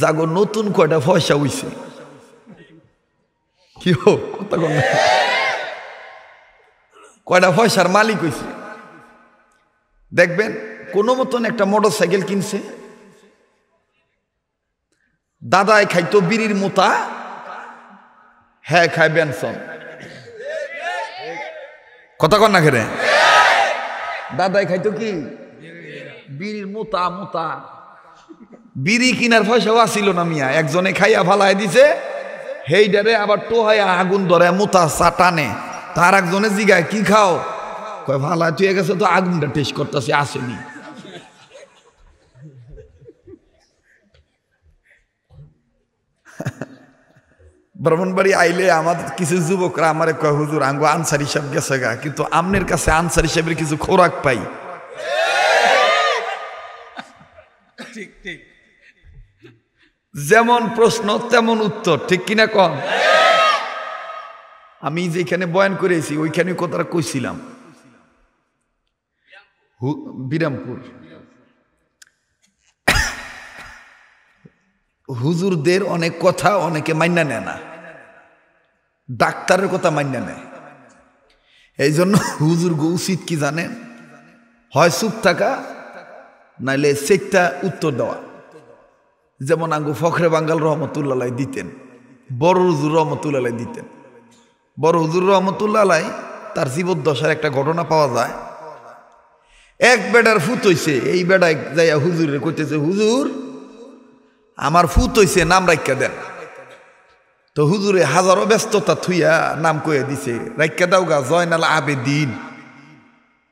জাগো নতুন কয়টা পয়সা উইছে কি কথা কয়টা পয়সার মালিক হইছে দেখবেন কোনো মতন একটা মোটর সাইকেল কিনছে দাদায় খাইতো বিড়ির মোতা হ্যাঁ খায় বেনসন কথা কন না খেরে দাদায় খাইতো কি বিড়ির মোতা মোতা বিড়ি কিনার পয়সাও আসিল না মিয়া একজনে খাইয়া ফালাই দিছে হেইডারে আবার টোহাইয়া আগুন ধরে মোতা চা টানে তার একজনে জিগায় কি খাও কয় ভালা তুই গেছে তো আগুনটা টেস্ট করতেছে আসেনি ব্রাহ্মণবাড়ি আইলে আমার কিছু যুবকরা আমার কয় হুজুর আঙ্গো আনসার হিসাব গেছে গা কিন্তু আমনের কাছে আনসার হিসাবের কিছু খোরাক পাই ঠিক ঠিক যেমন প্রশ্ন তেমন উত্তর ঠিক কিনা কন আমি যেখানে বয়ান করেছি ওইখানে কথাটা কইছিলাম বিরামপুর হুজুরদের অনেক কথা অনেকে মান্যা নেয় না ডাক্তারের কথা মান্যা নেয় এই জন্য হুজুর উচিত কি জানেন হয় চুপ থাকা নাইলে সেটা উত্তর দেওয়া যেমন আঙ্গু ফখরে বাঙ্গাল রহমতুল্লাহ দিতেন বড় হুজুর রহমতুল্লাহ দিতেন বড় হুজুর রহমতুল্লাহ তার জীবদ্দশার একটা ঘটনা পাওয়া যায় এক বেডার ফুত হইছে এই বেডায় যাইয়া হুজুরে কইতেছে হুজুর আমার ফুত হইছে নাম রাখা দেন তো হুজুরে হাজারো ব্যস্ততা থুইয়া নাম কয়ে দিছে রাখা দাও গা জয়নাল আবেদিন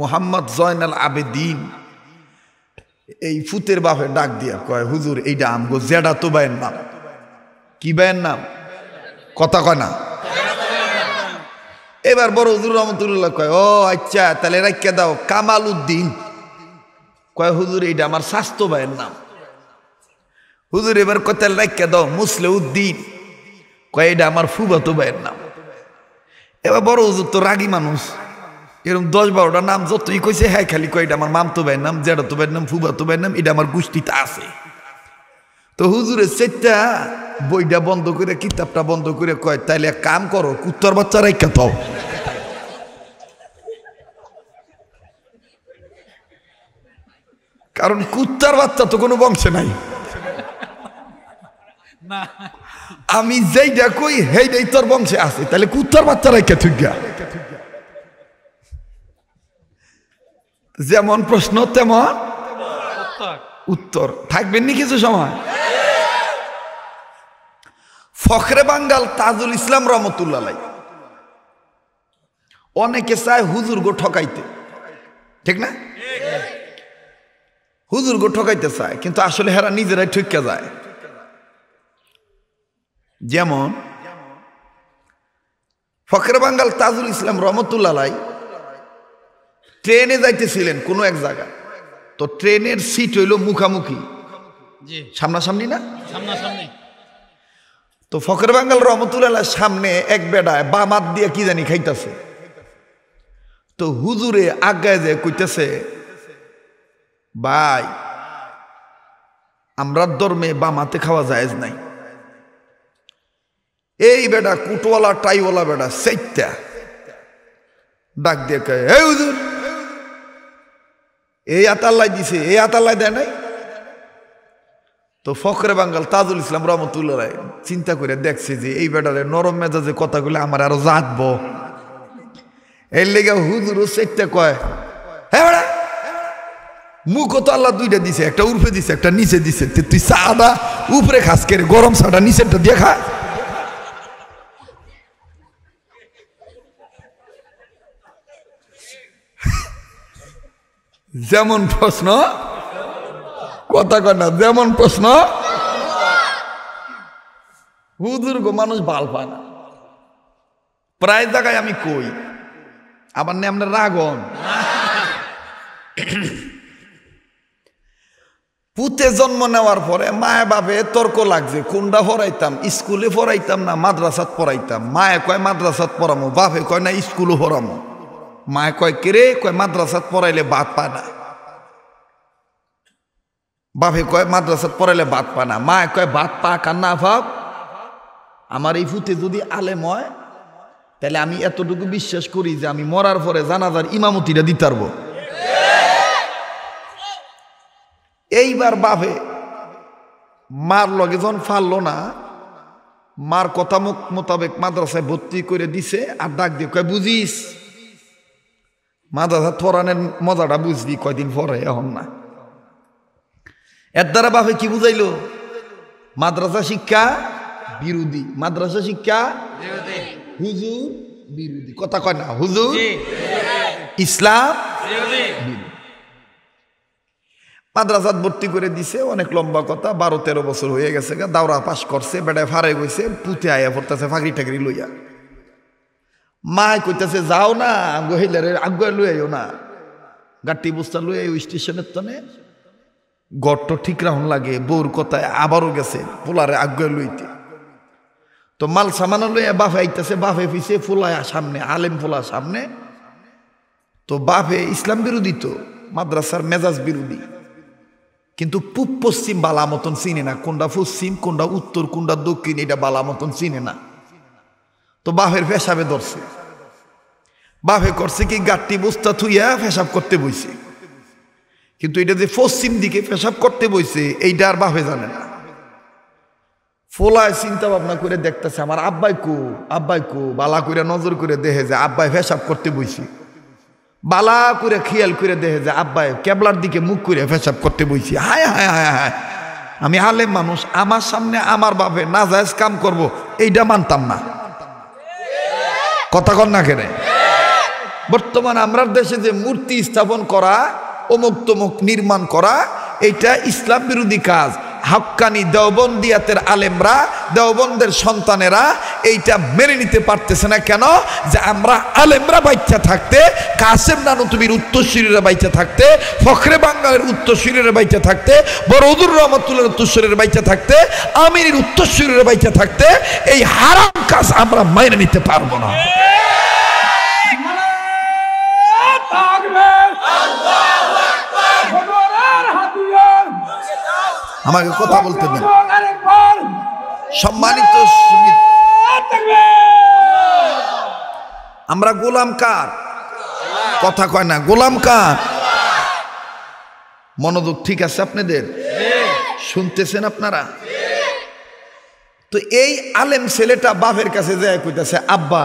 মোহাম্মদ জয়নাল আবেদিন এই ফুতের বাপে ডাক দিয়া কয় হুজুর এইটা গো জেডা তো বায়ের নাম কি বায়ের নাম কথা কয় না এবার বড় হুজুর রহমতুল্লাহ কয় ও আচ্ছা তাহলে রাখিয়া দাও কামাল উদ্দিন কয় হুজুর এইটা আমার স্বাস্থ্য বায়ের নাম হুজুর এবার কয় তাহলে রাখিয়া দাও মুসলে উদ্দিন কয় এটা আমার তো বায়ের নাম এবার বড় হুজুর তো রাগি মানুষ এরকম দশ বারোটা নাম যতই কইছে হ্যাঁ খালি কয়টা আমার মাম তো ভাইয়ের নাম জেঠা তো ভাইয়ের নাম ফুবা তো ভাইয়ের নাম এটা আমার গোষ্ঠীতে আছে তো হুজুরের সেটটা বইটা বন্ধ করে কিতাবটা বন্ধ করে কয় তাইলে কাম করো কুত্তর বাচ্চা রাইখা তো কারণ কুত্তার বাচ্চা তো কোনো বংশে নাই আমি যেইটা কই হেইটাই তোর বংশে আছে তাহলে কুত্তার বাচ্চা রাইখা থুইগা যেমন প্রশ্ন তেমন উত্তর থাকবেন নি কিছু সময় ফখরে বাঙ্গাল তাজুল ইসলাম রহমতুল্লাহ অনেকে চায় হুজুর গো ঠকাইতে ঠিক না হুজুর গো ঠকাইতে চায় কিন্তু আসলে হেরা নিজেরাই ঠিকা যায় যেমন ফখরে বাঙ্গাল তাজুল ইসলাম রহমতুল্লাহ ট্রেনে যাইতেছিলেন কোনো এক জায়গা তো ট্রেনের সিট হইল মুখামুখি সামনাসামনি না সামনাসামনি তো ফকর বাঙ্গাল রহমতুল্লাহ সামনে এক বেড়ায় হাত দিয়ে কি জানি খাইতেছে তো হুজুরে আজ্ঞায় যে কইতেছে ভাই আমরা ধর্মে বামাতে খাওয়া যায় নাই এই বেটা কুটওয়ালা টাইওয়ালা বেটা সেইটা ডাক দিয়ে কে হুজুর এই আতাল্লাই দিছে এই আতাল্লাই দেয় নাই তো ফখরে বাঙ্গাল তাজুল ইসলাম রহমতুল্লাহ চিন্তা করে দেখছে যে এই বেটারে নরম মেজাজে কথাগুলো আমার আরো জাতব এর লেগে হুজুর সেটটা কয় হ্যাঁ মুখও তো আল্লাহ দুইটা দিছে একটা উর্ফে দিছে একটা নিচে দিছে তুই সাদা উপরে খাস করে গরম সাদা নিচেরটা দেখা খা যেমন প্রশ্ন কথা কয় না যেমন প্রশ্ন হুদুর গো মানুষ ভাল পায় না প্রায় জায়গায় আমি কই আবার নেই আপনার রাগন পুতে জন্ম নেওয়ার পরে মায়ে বাপে তর্ক লাগছে কোনটা পড়াইতাম স্কুলে পড়াইতাম না মাদ্রাসাত পড়াইতাম মায়ে কয় মাদ্রাসাত পড়ামো বাপে কয় না স্কুলে পড়ামো মায় কয় কেরে কয় মাদ্রাসাত পড়াইলে বাদ পায় না বাপে কয় মাদ্রাসাত পড়াইলে বাদ পা না মায় কয় বাদ পা কান্না ভাব আমার এই ফুতে যদি আলে ময় তাহলে আমি এতটুকু বিশ্বাস করি যে আমি মরার পরে জানাজার ইমামতিটা দিতে পারবো এইবার বাপে মার লগে যখন ফাললো না মার কথা মোতাবেক মাদ্রাসায় ভর্তি করে দিছে আর ডাক দিয়ে কয় বুঝিস মাদাসা থরানের মজাটা বুঝবি কয়দিন পরে এখন না এর দ্বারা বাপে কি বুঝাইল মাদ্রাসা শিক্ষা বিরোধী মাদ্রাসা শিক্ষা হুজুর বিরোধী কথা কয় না হুজুর ইসলাম মাদ্রাসাত ভর্তি করে দিছে অনেক লম্বা কথা বারো তেরো বছর হয়ে গেছে দাওরা পাশ করছে বেড়ায় ফারে গেছে পুঁতে আয়া পড়তেছে ফাঁকরি টাকরি লইয়া মায় কইতেছে যাও না গহিলারে আগুয়া আঙ্গো আইও না গাটি বস্তা লুয়ে ওই স্টেশনের তনে গড়টো ঠিক রাখুন লাগে বউর কথায় আবারও গেছে পোলারে আগুয়া লইতে তো মাল সামানা লইয়া বাফে আইতেছে বাফে পিছে ফুলায় সামনে আলেম ফুলা সামনে তো বাফে ইসলাম বিরোধী তো মাদ্রাসার মেজাজ বিরোধী কিন্তু পূব পশ্চিম বালা মতন চিনে না কোনটা পশ্চিম কোনটা উত্তর কোনটা দক্ষিণ এটা বালা মতন চিনে না তো বাফের পেশাবে ধরছে বাপে করছে কি গাঠটি বস্তা থুইয়া পেশাব করতে বইছে কিন্তু এটা যে পশ্চিম দিকে পেশাব করতে বইছে এইটা আর বাপে জানে না ফোলায় চিন্তা ভাবনা করে দেখতেছে আমার আব্বাই কু আব্বাই কু বালা করে নজর করে দেখে যে আব্বাই পেশাব করতে বইছে বালা করে খেয়াল করে দেখে যে আব্বাই কেবলার দিকে মুখ করে পেশাব করতে বইছি হায় হায় হায় হায় আমি আলেম মানুষ আমার সামনে আমার বাপে না কাম করব এইটা মানতাম না কথা কন না কেনে বর্তমানে আমরা দেশে যে মূর্তি স্থাপন করা অমুক তমুক নির্মাণ করা এটা ইসলাম বিরোধী কাজ হাক্কানি দেওবন্দিয়াতের আলেমরা দেওবন্দের সন্তানেরা এইটা মেনে নিতে পারতেছে না কেন যে আমরা আলেমরা বাচ্চা থাকতে কাসেম নানুতুবির উত্তরসূরীরা বাচ্চা থাকতে ফখরে বাঙ্গালের উত্তরসূরীরা বাচ্চা থাকতে বরদুর রহমতুল্লার উত্তরসূরীর বাচ্চা থাকতে আমিরের উত্তরসূরীরা বাচ্চা থাকতে এই হারাম কাজ আমরা মেনে নিতে পারবো না আমাকে কথা বলতে দেন সম্মানিত আমরা গোলাম কার কথা কয় না গোলাম কার মনোযোগ ঠিক আছে আপনাদের শুনতেছেন আপনারা তো এই আলেম ছেলেটা বাপের কাছে যায় কইতাছে আব্বা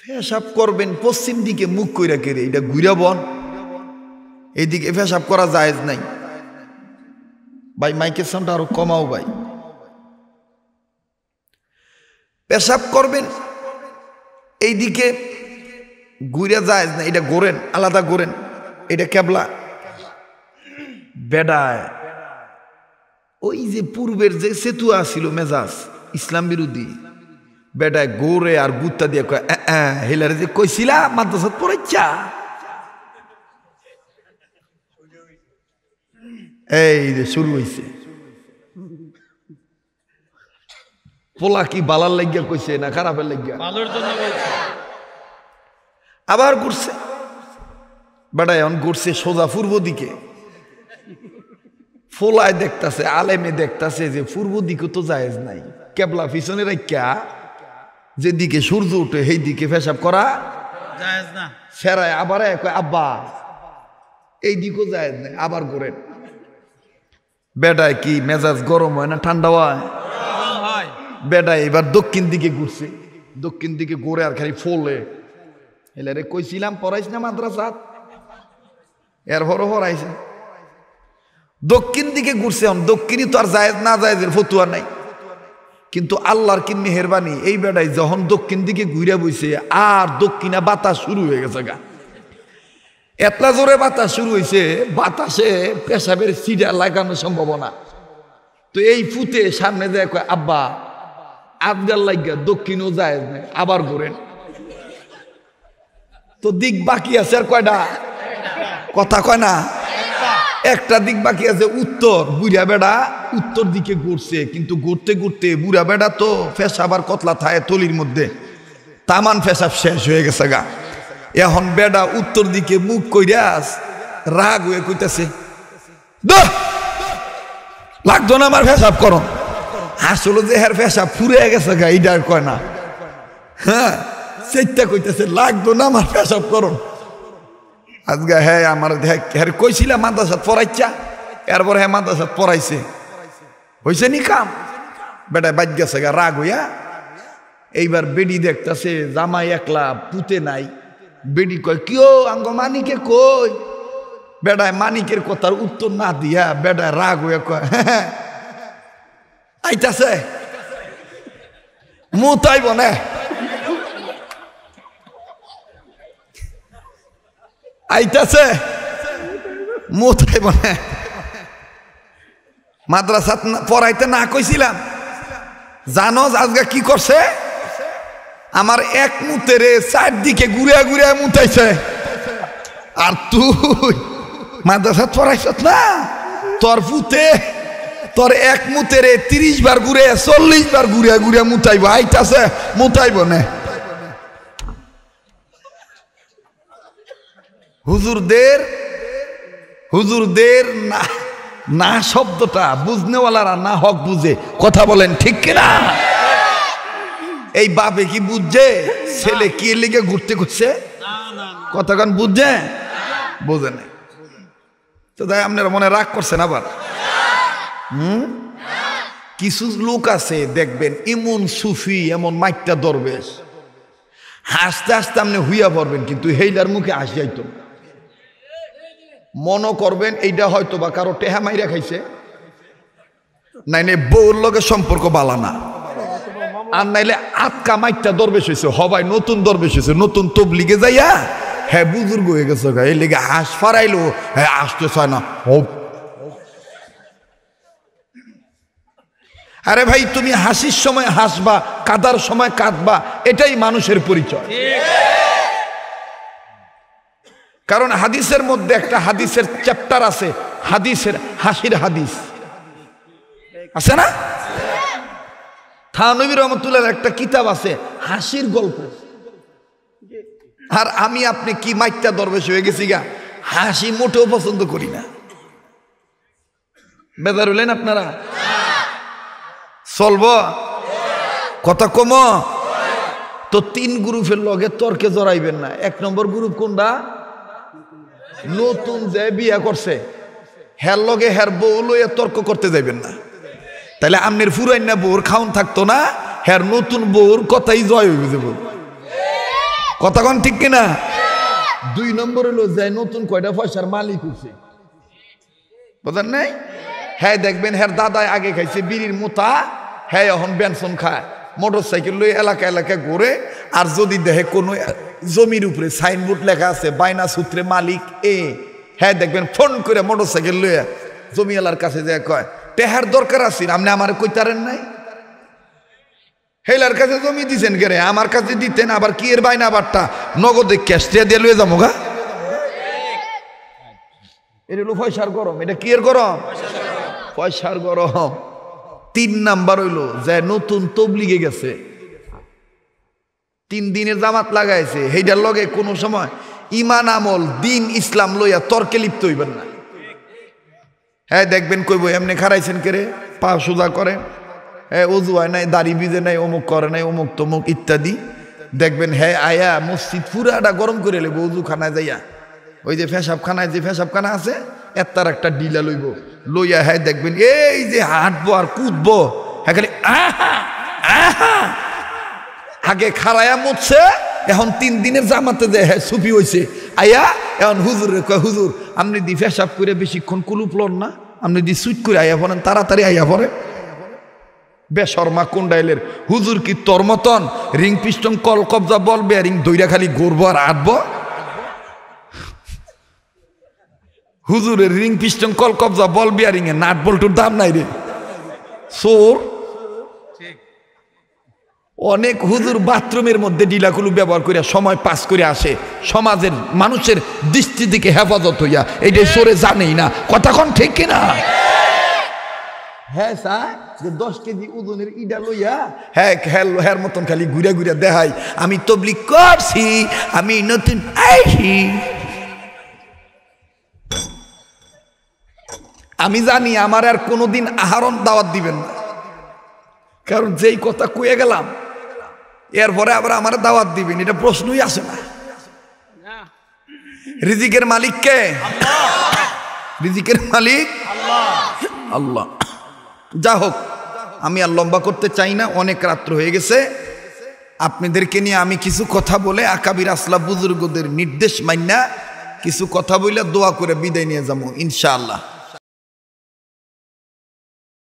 ফেসাব করবেন পশ্চিম দিকে মুখ কইরা কেড়ে এটা ঘুরাবন এইদিকে ফেসাব করা যায় নাই ভাই মাইকের সাউন্ডটা আরো কমাও ভাই পেশাব করবেন এইদিকে ঘুরে যায় না এটা গোরেন আলাদা গোরেন এটা কেবলা বেডায় ওই যে পূর্বের যে সেতু আসিল মেজাজ ইসলাম বিরোধী বেটায় গোরে আর গুত্তা দিয়ে কয় হেলারে যে কইছিলা মাদ্রাসাত পড়াইচ্ছা এই যে শুরু হয়েছে পোলা কি বালার লাগিয়া কইছে না খারাপের লাগিয়া আবার ঘুরছে বেটা এখন ঘুরছে সোজা পূর্ব দিকে ফোলায় দেখতাছে আলেমে দেখতাছে যে পূর্ব দিকে তো জায়েজ নাই কেবলা পিছনে রাখিয়া যেদিকে সূর্য উঠে সেই দিকে ফেসাব করা ফেরায় আবার আব্বা এই দিকও জায়েজ নাই আবার ঘুরেন বেডায় কি মেজাজ গরম হয় না ঠান্ডা হয় বেডায় এবার দক্ষিণ দিকে ঘুরছে দক্ষিণ দিকে ঘুরে আর খালি ফলে এলে রে কইছিলাম পড়াইস না মাদ্রাসাত এরপরও হরাইছে দক্ষিণ দিকে ঘুরছে এখন দক্ষিণই তো আর জায়েজ না জায়েজের ফতুয়া নাই কিন্তু আল্লাহর কি মেহরবানি এই বেডায় যখন দক্ষিণ দিকে ঘুরে বইছে আর দক্ষিণা বাতাস শুরু হয়ে গেছে গা এতলা জোরে বাতাস শুরু হয়েছে বাতাসে পেশাবের সিডা লাগানোর সম্ভাবনা তো এই ফুতে সামনে দেখো আব্বা আবগার লাগিয়া দক্ষিণও যায় আবার ঘুরেন তো দিক বাকি আছে আর কয়টা কথা কয় না একটা দিক বাকি আছে উত্তর বুড়া বেড়া উত্তর দিকে ঘুরছে কিন্তু ঘুরতে ঘুরতে বুড়া বেড়া তো ফেসাবার কতলা থায় তলির মধ্যে তামান ফেসাব শেষ হয়ে গেছে গা এখন বেডা উত্তর দিকে মুখ কইরাস রাগ হয়ে কইতেছে লাগতো না আমার ফেসাব করো আসলে যে হের ফেসাব ফুরে গেছে গা এইটা কয় না হ্যাঁ চেষ্টা কইতেছে লাগতো না আমার ফেসাব করো আজকে হ্যাঁ আমার হ্যাঁ কইছিলাম মাদ্রাসাত পড়াইছা এরপর হ্যাঁ মাদ্রাসাত পড়াইছে হয়েছে নি কাম বেটা বাদ গেছে গা রাগ হইয়া এইবার বেডি দেখতেছে জামাই একলা পুতে নাই বেডি কয় কেউ আঙ্গ মানিকে কই বেডায় মানিকের কথার উত্তর না দিয়া বেডায় রাগ হয়ে কয় হ্যাঁ, হ্যাঁ আইতাছে মু তাই বনে আইতাছে মু তাই বনে মাদ্রাসাত পড়াইতে না কইছিলাম জানো আজকে কি করছে আমার এক মুতে রে চারদিকে ঘুরিয়া ঘুরিয়া মুতাইছে আর তুই মাদ্রাসা তোরাইছ না তোর পুতে তোর এক মুতে রে তিরিশ বার ঘুরে চল্লিশ বার ঘুরিয়া ঘুরিয়া মুতাইব আইতাছে মুতাইব না হুজুরদের হুজুরদের না না শব্দটা বুঝনেওয়ালারা না হক বুঝে কথা বলেন ঠিক কিনা এই বাপে কি বুঝছে ছেলে কি লিগে ঘুরতে ঘুরছে কতক্ষণ বুঝছে বোঝে না তো তাই আপনারা মনে রাগ করছেন আবার হুম কিছু লোক আছে দেখবেন এমন সুফি এমন মাইটটা দরবেশ হাসতে হাসতে আপনি হুইয়া পড়বেন কিন্তু হেইলার মুখে হাসি যাইত মনও করবেন এইটা হয়তো বা কারো টেহা মাইরা খাইছে নাই বউর লগে সম্পর্ক বালা না আর নাইলে আটকা মাইটটা দরবেশ হয়েছে হবাই নতুন দরবেশ হয়েছে নতুন তোপ লিগে যাইয়া হ্যাঁ বুজুর্গ হয়ে গেছে এই লেগে হাঁস ফারাইলো হ্যাঁ আসতে চায় না আরে ভাই তুমি হাসির সময় হাসবা কাদার সময় কাঁদবা এটাই মানুষের পরিচয় কারণ হাদিসের মধ্যে একটা হাদিসের চ্যাপ্টার আছে হাদিসের হাসির হাদিস আছে না হ্যাঁ নবী রহমতুল্লাহ একটা কিতাব আছে হাসির গল্প আর আমি আপনি কি মাইত্যা দরবেশ হয়ে গেছি গা হাসি মোটেও পছন্দ করি না বেদার হলেন আপনারা চলব কথা কম তো তিন গ্রুপের লগে তর্কে জড়াইবেন না এক নম্বর গ্রুপ কোনটা নতুন যে বিয়া করছে হের লগে হের বউ লইয়া তর্ক করতে যাইবেন না তাহলে আমনের ফুরাইনা বউর খাউন থাকতো না হ্যার নতুন বউর কথাই জয় হয়ে যাব কথা কন ঠিক কিনা দুই নম্বর হলো যায় নতুন কয়টা পয়সার মালিক হচ্ছে বোঝার নাই হ্যাঁ দেখবেন হ্যার দাদায় আগে খাইছে বিড়ির মোতা হ্যাঁ এখন বেনসন খায় মোটর সাইকেল লই এলাকা এলাকা ঘুরে আর যদি দেখে কোনো জমির উপরে সাইনবোর্ড লেখা আছে বাইনা সূত্রে মালিক এ হ্যাঁ দেখবেন ফোন করে মোটর সাইকেল লইয়া জমিওয়ালার কাছে যায় কয় পেহার দরকার আছে আপনি আমার কইতারেন নাই হেলার কাছে জমি দিছেন কে আমার কাছে দিতেন আবার কি এর বাইনা বারটা নগদে ক্যাশ দিয়ে লয়ে যাবো গা আচ্ছা। এর হলো পয়সার গরম এটা কি এর গরম পয়সার গরম তিন নাম্বার হইলো যে নতুন তবলিগে গেছে তিন দিনের জামাত লাগাইছে সেইটার লগে কোনো সময় ইমান আমল দিন ইসলাম লইয়া তর্কে লিপ্ত হইবেন না হ্যাঁ দেখবেন কইব এমনি খারাইছেন কেরে পা সোজা করে হ্যাঁ অজু হয় নাই দাড়ি বিজে নাই অমুক করে নাই অমুক তমুক ইত্যাদি দেখবেন হ্যাঁ আয়া মসজিদ পুরাটা গরম করে লেব খানায় যাইয়া ওই যে খানায় যে খানা আছে এত্তার একটা ডিলা লইব লইয়া হ্যাঁ দেখবেন এই যে হাঁটবো আর কুদবো হ্যাঁ খালি আগে খারায়া মুছছে এখন তিন দিনের জামাতে যে হ্যাঁ সুফি হয়েছে আয়া এখন হুজুর কয় হুজুর আপনি দি পেশাব করে বেশিক্ষণ কুলুপ লন না আপনি দি সুইট করে আয়া পড়েন তাড়াতাড়ি আয়া পড়ে বেশর্মা কুন্ডাইলের হুজুর কি তোর মতন রিং পিস্টন কল কবজা বল বেয়ারিং দইরা খালি গড়বো আর আটব হুজুরের রিং পিস্টন কল কবজা বল এ নাট বল্টুর দাম নাই রে সোর অনেক হুজুর বাথরুমের মধ্যে ডিলাগুলো ব্যবহার করিয়া সময় পাস করে আসে সমাজের মানুষের দৃষ্টি দিকে হেফাজত হইয়া এইটাই সরে জানেই না কথাক্ষণ ঠিক কিনা হ্যাঁ স্যার যে দশ কেজি ওজনের ইডা লইয়া হ্যাঁ হ্যাঁ হ্যার মতন খালি ঘুরে ঘুরে দেখাই আমি তবলি করছি আমি নতুন আইসি আমি জানি আমার আর কোনোদিন আহরণ দাওয়াত দিবেন না কারণ যেই কথা কুয়ে গেলাম এরপরে আবার আমার দাওয়াত দিবেন এটা প্রশ্নই আসে না রিজিকের মালিক কে রিজিকের মালিক আল্লাহ যা হোক আমি আর লম্বা করতে চাই না অনেক রাত্র হয়ে গেছে আপনাদেরকে নিয়ে আমি কিছু কথা বলে আকাবির আসলা বুজুর্গদের নির্দেশ মাইনা কিছু কথা বললে দোয়া করে বিদায় নিয়ে যাবো ইনশাআল্লাহ